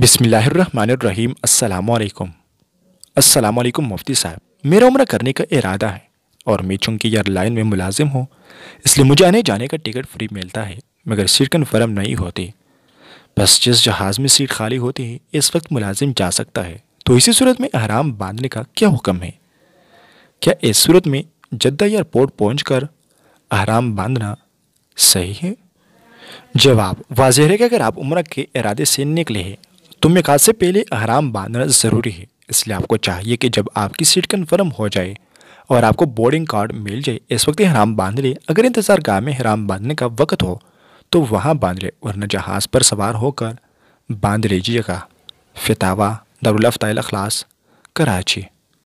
बिसमीम् अस्सलाम वालेकुम मुफ्ती साहब मेरा उम्र करने का इरादा है और मैं चूँकि एयरलाइन में मुलाजिम हूँ इसलिए मुझे आने जाने का टिकट फ्री मिलता है मगर सीट कन्फर्म नहीं होती बस जिस जहाज़ में सीट खाली होती है इस वक्त मुलाजिम जा सकता है तो इसी सूरत में अहराम बांधने का क्या हुक्म है क्या इस सूरत में जद्दा एयरपोर्ट पहुँच कर अहराम बांधना सही है जवाब वाजह है कि अगर आप उम्र के इरादे से निकले हैं तुम एक से पहले अहराम बांधना ज़रूरी है इसलिए आपको चाहिए कि जब आपकी सीट कन्फर्म हो जाए और आपको बोर्डिंग कार्ड मिल जाए इस वक्त हराम बांध ले अगर इंतज़ार गाह में हराम बांधने का वक्त हो तो वहाँ बांध ले वरना जहाज़ पर सवार होकर बांध लीजिएगा फितावा दारुल अफ्ताल कराची